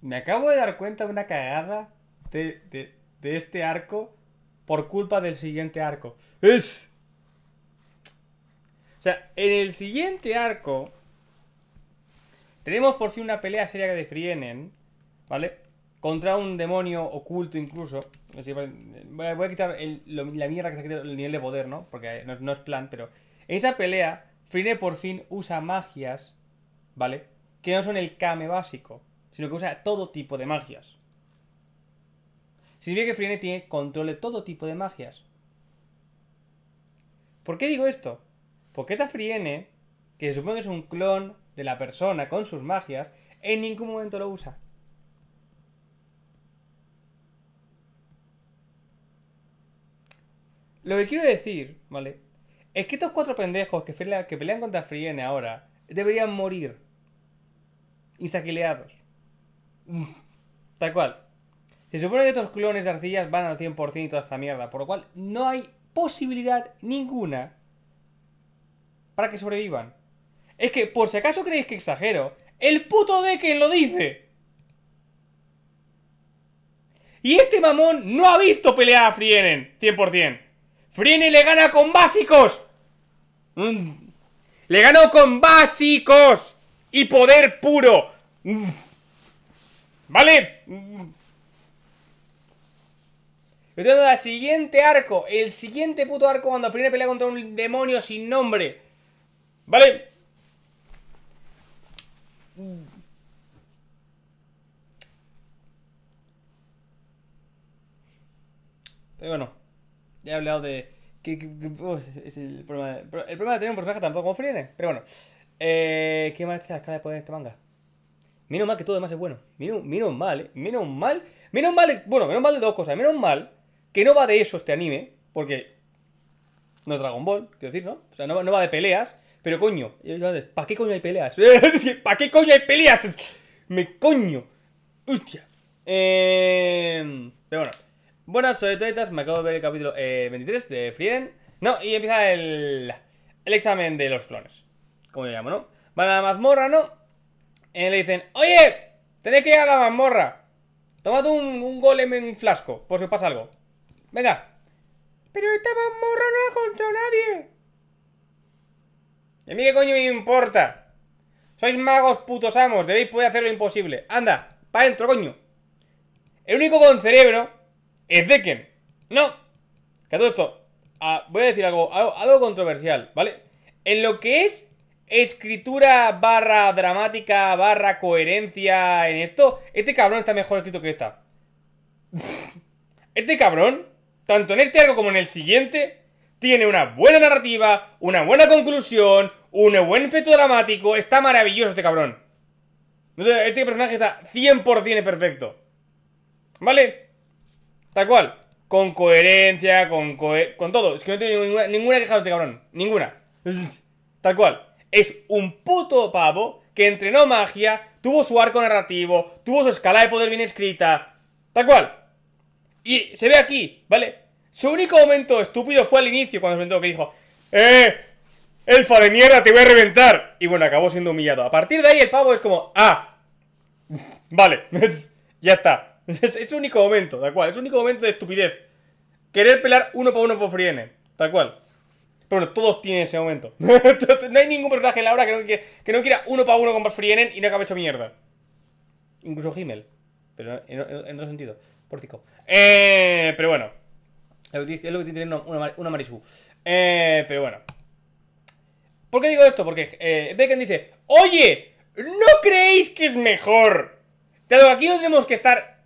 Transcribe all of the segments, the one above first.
me acabo de dar cuenta de una cagada de, este arco por culpa del siguiente arco. Es... O sea, en el siguiente arco tenemos por fin una pelea seria de Frienen, ¿vale? Contra un demonio oculto incluso. Voy a quitar la mierda que se quitado el nivel de poder, ¿no? Porque no, es plan, pero... En esa pelea, Frienen por fin usa magias, ¿vale? Que no son el Kame básico sino que usa todo tipo de magias. Significa que Friene tiene control de todo tipo de magias. ¿Por qué digo esto? Porque esta Friene, que se supone que es un clon de la persona con sus magias, en ningún momento lo usa. Lo que quiero decir, ¿vale? Es que estos cuatro pendejos que, pelean contra Friene ahora deberían morir. Instaquileados. Mm, tal cual. Se supone que estos clones de arcillas van al 100% y toda esta mierda, por lo cual no hay posibilidad ninguna para que sobrevivan. Es que, por si acaso creéis que exagero, el puto quien lo dice. Y este mamón no ha visto pelear a Frienen, 100%. Frienen le gana con básicos. Mm. Le ganó con básicos y poder puro. Mm. Vale. Entonces, el siguiente arco. El siguiente puto arco cuando primero pelea contra un demonio sin nombre. Vale. Pero bueno, ya he hablado de. Que, es el, problema de, el problema de tener un personaje tan poco como Pero bueno, eh, ¿qué más escala de poder en este manga? Menos mal que todo demás es bueno. Menos, mal, ¿eh? Menos mal. Menos mal, bueno, menos mal de dos cosas. Menos mal que no va de eso este anime, porque no es Dragon Ball, quiero decir, ¿no? O sea, no, va de peleas, pero coño, ¿para qué coño hay peleas? ¿Para qué coño hay peleas? Me coño. Hostia. Eh, pero bueno. Buenas, soy Toetas, me acabo de ver el capítulo 23 eh, de Frieden No, y empieza el, el examen de los clones, como yo llamo, ¿no? Van a la mazmorra, ¿no? Y le dicen, oye, tenéis que ir a la mazmorra. Tomad un, golem en un flasco, por si os pasa algo. Venga. Pero esta mazmorra no la contra nadie. ¿Y a mí qué coño me importa? Sois magos putos amos, debéis poder hacer lo imposible. Anda, pa dentro, coño. El único con cerebro es Deken. No. Que todo esto, ah, voy a decir algo, algo controversial, ¿vale? En lo que es escritura barra dramática barra coherencia en esto, este cabrón está mejor escrito que esta. Este cabrón, tanto en este arco como en el siguiente, tiene una buena narrativa, una buena conclusión, un buen efecto dramático, está maravilloso este cabrón. Este personaje está 100% perfecto. ¿Vale? Tal cual. Con coherencia, con, con todo. Es que no tengo ninguna, ninguna queja de este cabrón. Ninguna. Tal cual es un puto pavo que entrenó magia, tuvo su arco narrativo, tuvo su escala de poder bien escrita, tal cual. Y se ve aquí, ¿vale? Su único momento estúpido fue al inicio, cuando se inventó que dijo, ¡Eh! ¡Elfa de mierda, te voy a reventar! Y bueno, acabó siendo humillado. A partir de ahí el pavo es como, ¡Ah! Vale, ya está. Es, su único momento, tal cual. Es su único momento de estupidez. Querer pelar uno por uno por Friene, tal cual. Pero bueno, todos tienen ese momento. no hay ningún personaje en la obra que no, quiera, uno para uno con Frienen y no acabe hecho mierda. Incluso Himmel. Pero en, otro sentido. Pórtico. Eh, pero bueno. Es lo que tiene una, una, una eh, pero bueno. ¿Por qué digo esto? Porque eh, dice: Oye, ¿no creéis que es mejor? Dado que aquí no tenemos que estar.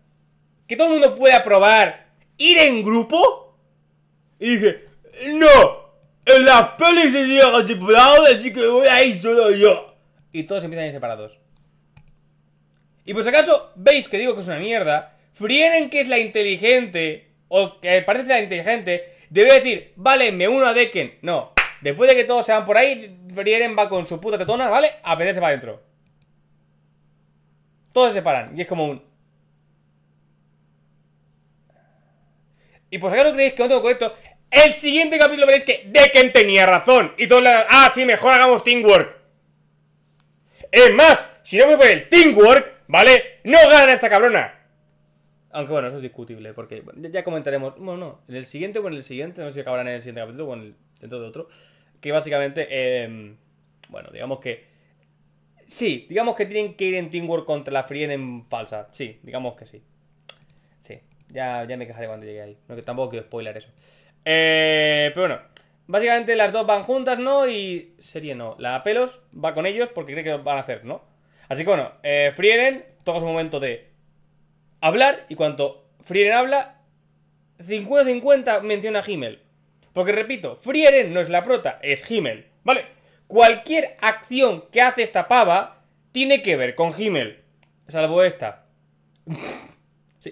Que todo el mundo pueda probar. Ir en grupo. Y dije: No, en la pelis se llega AHORA así que voy a solo yo. Y todos empiezan a ir separados. Y por si acaso veis que digo que es una mierda, Frieren, que es la inteligente, o que parece ser la inteligente, debe decir, vale, me uno a Decken. No, después de que todos se van por ahí, Frieren va con su puta tetona, ¿vale? A meterse para adentro. Todos se separan, y es como un... Y por si acaso creéis que no tengo correcto, el siguiente capítulo veréis que Decken tenía razón. Y todos la... ah, sí, mejor hagamos teamwork. Es más, si no me por el teamwork, ¿vale? No gana esta cabrona. Aunque bueno, eso es discutible, porque ya comentaremos. Bueno, no, en el siguiente o en el siguiente, no sé si acabarán en el siguiente capítulo o en el, dentro de otro. Que básicamente, em, bueno, digamos que. Sí, digamos que tienen que ir en Teamwork contra la Frien en falsa. Sí, digamos que sí. Sí, ya, ya me quejaré cuando llegue ahí. No, que tampoco quiero spoiler eso. Eh, pero bueno, básicamente las dos van juntas, ¿no? Y sería no. La pelos va con ellos porque cree que lo van a hacer, ¿no? Así que bueno, eh, Frieren toca su momento de hablar y cuando Frieren habla, 50-50 menciona a Himmel. Porque repito, Frieren no es la prota, es Himmel, ¿vale? Cualquier acción que hace esta pava tiene que ver con Himmel, salvo esta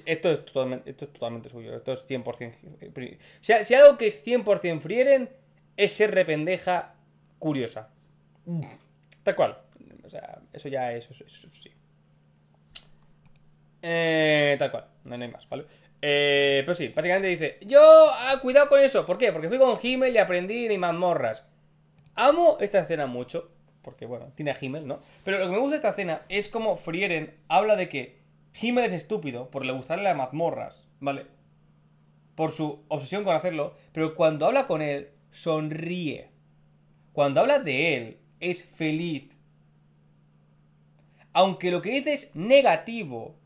esto, es totalmente, suyo. Esto es 100%. Eh, si algo que es 100% frieren, es ser rependeja curiosa. Mm. Tal cual. O sea, eso ya es. Eso, sí. Eh, tal cual. No, hay más, ¿vale? Eh, pero sí, básicamente dice: Yo, ah, cuidado con eso. ¿Por qué? Porque fui con Himmel y aprendí ni mazmorras. Amo esta escena mucho. Porque, bueno, tiene a Himmel, ¿no? Pero lo que me gusta de esta escena es como Frieren habla de que Himmel es estúpido por le gustarle las mazmorras, ¿vale? Por su obsesión con hacerlo, pero cuando habla con él, sonríe. Cuando habla de él, es feliz. Aunque lo que dice es negativo,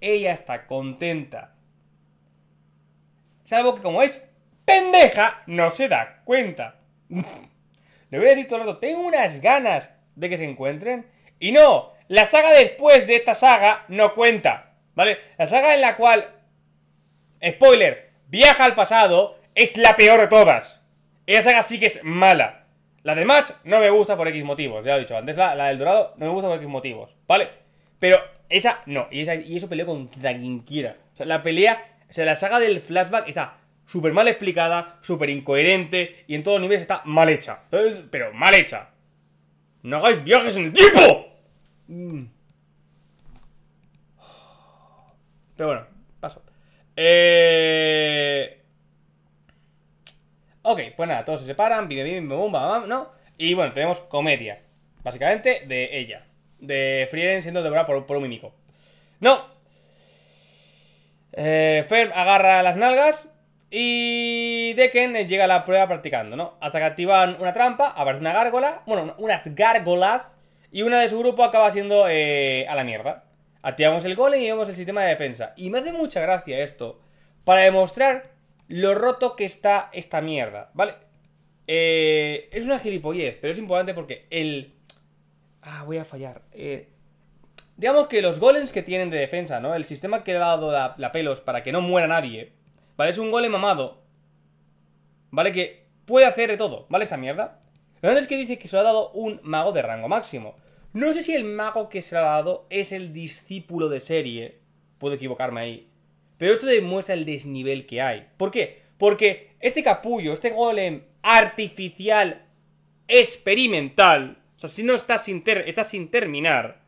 ella está contenta. Salvo que como es pendeja, no se da cuenta. Le voy a decir todo el rato, tengo unas ganas de que se encuentren. Y no, la saga después de esta saga no cuenta, ¿vale? La saga en la cual, spoiler, viaja al pasado es la peor de todas. Esa saga sí que es mala. La de Match no me gusta por X motivos, ya lo he dicho antes. La, del Dorado no me gusta por X motivos, ¿vale? Pero esa no, y, y eso peleó con quien quiera. O sea, la pelea, o sea, la saga del flashback está súper mal explicada, súper incoherente y en todos los niveles está mal hecha. Pero mal hecha. No hagáis viajes en el tiempo. Mm. Pero bueno, paso. Eh... Ok, pues nada, todos se separan, ¿no? Y bueno, tenemos comedia, básicamente, de ella. De Frieren siendo devorada por, un mímico. ¡No! Eh, agarra las nalgas y Decken llega a la prueba practicando, ¿no? Hasta que activan una trampa, aparece una gárgola, bueno, unas gárgolas y una de su grupo acaba siendo eh, a la mierda. Activamos el golem y vemos el sistema de defensa. Y me hace mucha gracia esto. Para demostrar lo roto que está esta mierda, ¿vale? Eh, es una gilipollez, pero es importante porque el... Ah, voy a fallar. Eh, digamos que los golems que tienen de defensa, ¿no? El sistema que le ha dado la, pelos para que no muera nadie, ¿vale? Es un golem mamado ¿vale? Que puede hacer de todo, ¿vale? Esta mierda. Lo es que dice que se lo ha dado un mago de rango máximo. No sé si el mago que se ha dado es el discípulo de serie. Puedo equivocarme ahí. Pero esto demuestra el desnivel que hay. ¿Por qué? Porque este capullo, este golem artificial experimental, o sea, si no está sin, está sin terminar,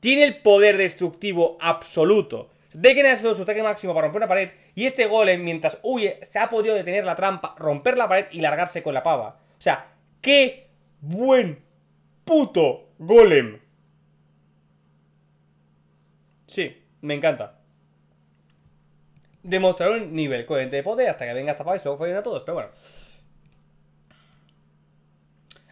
tiene el poder destructivo absoluto. de ha sido su ataque máximo para romper una pared y este golem, mientras huye, se ha podido detener la trampa, romper la pared y largarse con la pava. O sea, qué buen puto Golem. Sí, me encanta. Demostrar un nivel coherente de poder hasta que venga esta y luego follen a todos, pero bueno.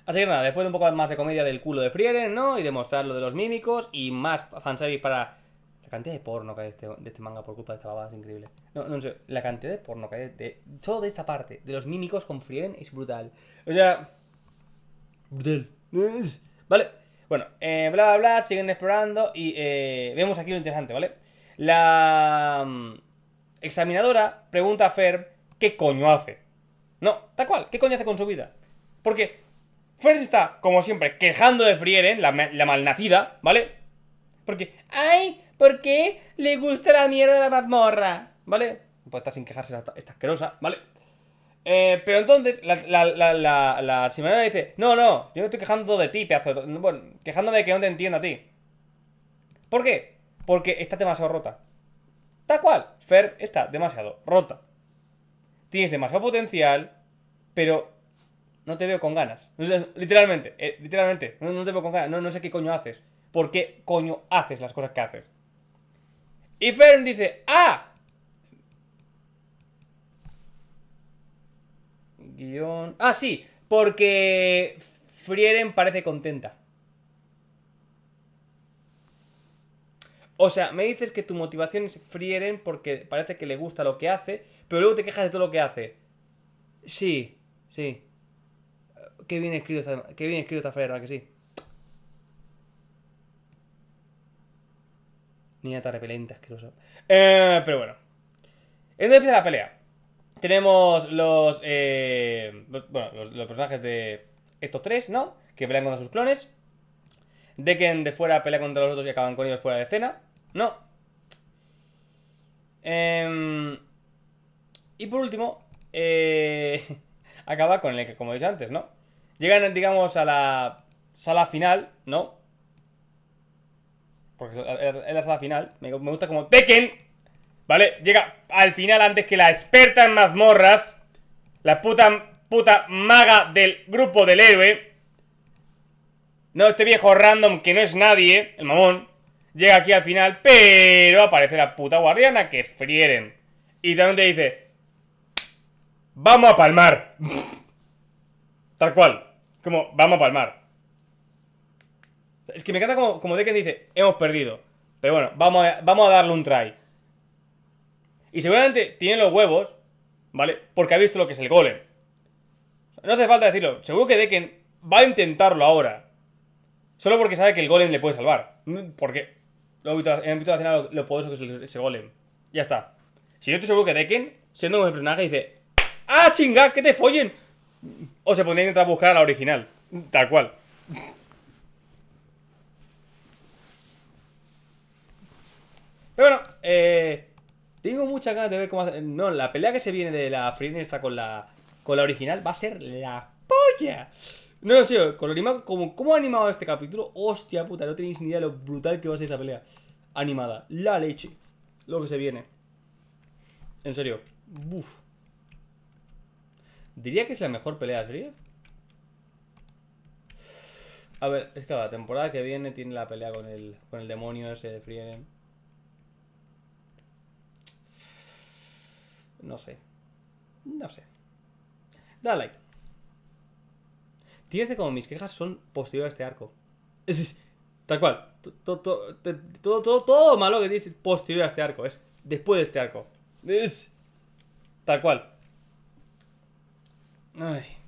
Así que nada, después de un poco más de comedia del culo de Frieren, ¿no? Y demostrar lo de los mímicos y más fanservice para... La cantidad de porno que hay de este, este manga por culpa de esta babada es increíble. No, no sé, la cantidad de porno que hay de... Todo de esta parte, de los mímicos con Frieren, es brutal. O sea... Brutal. Vale, bueno, eh, bla, bla, bla, siguen explorando y eh, vemos aquí lo interesante, ¿vale? La mm, examinadora pregunta a Fer qué coño hace. No, tal cual, ¿qué coño hace con su vida? Porque Fer está, como siempre, quejando de Frieren, la, malnacida, ¿vale? Porque, ¡ay! ¿Por qué le gusta la mierda de la mazmorra? ¿Vale? Pues está sin quejarse, está, está asquerosa, ¿vale? Eh, pero entonces, la, la, la, la, la dice, no, no, yo me estoy quejando de ti, pedazo. bueno, quejándome de que no te entiendo a ti. ¿Por qué? Porque está demasiado rota. Tal cual, Fer está demasiado rota. Tienes demasiado potencial, pero no te veo con ganas. literalmente, eh, literalmente, no, no, te veo con ganas, no, no sé qué coño haces. ¿Por qué coño haces las cosas que haces? Y Fern dice, ah, guión... Ah, sí, porque Frieren parece contenta. O sea, me dices que tu motivación es Frieren porque parece que le gusta lo que hace, pero luego te quejas de todo lo que hace. Sí, sí. Qué bien escrito esta, qué bien escrito esta frase, que sí? Niña tan repelente, eh, pero bueno. Entonces empieza la pelea. Tenemos los, eh, bueno, los, personajes de estos tres, ¿no? Que pelean contra sus clones. Deken de fuera pelea contra los otros y acaban con ellos fuera de escena. No. Em, y por último, eh, acaba con el que, como he dicho antes, ¿no? Llegan, digamos, a la sala final, ¿no? Porque es la sala final. Me gusta como Dekken... ¿Vale? Llega al final antes que la experta en mazmorras. La puta, puta maga del grupo del héroe. No, este viejo random que no es nadie, el mamón. Llega aquí al final, pero aparece la puta guardiana que es Frieren. Y también te dice... Vamos a palmar. Tal cual. Como, vamos a palmar. Es que me encanta como, de quien dice, hemos perdido. Pero bueno, vamos vamos a darle un try. Y seguramente tiene los huevos, ¿vale? Porque ha visto lo que es el golem. No hace falta decirlo. Seguro que Decken va a intentarlo ahora. Solo porque sabe que el golem le puede salvar. Porque lo en ámbito nacional lo, lo poderoso que es ese golem. Ya está. Si yo estoy seguro que Decken, siendo un personaje, dice: ¡Ah, chinga! ¡Que te follen! O se pondría a intentar buscar a la original. Tal cual. Pero bueno, eh. Tengo muchas ganas de ver cómo hace... No, la pelea que se viene de la Free esta con la, con la original va a ser la polla. No, lo sé, con lo animado, como, ¿Cómo ha animado este capítulo, hostia puta, no tenéis ni idea de lo brutal que va a ser esa pelea animada. La leche. Lo que se viene. En serio. buf. Diría que es la mejor pelea, ¿sería? A ver, es que la temporada que viene tiene la pelea con el, con el demonio ese de frien No sé. No sé. Dale like. Tienes de como mis quejas son posteriores a este arco. Es, tal cual. Todo, todo, todo, todo, malo que Es posterior a este arco. Es después de este arco. Es, tal cual. Ay.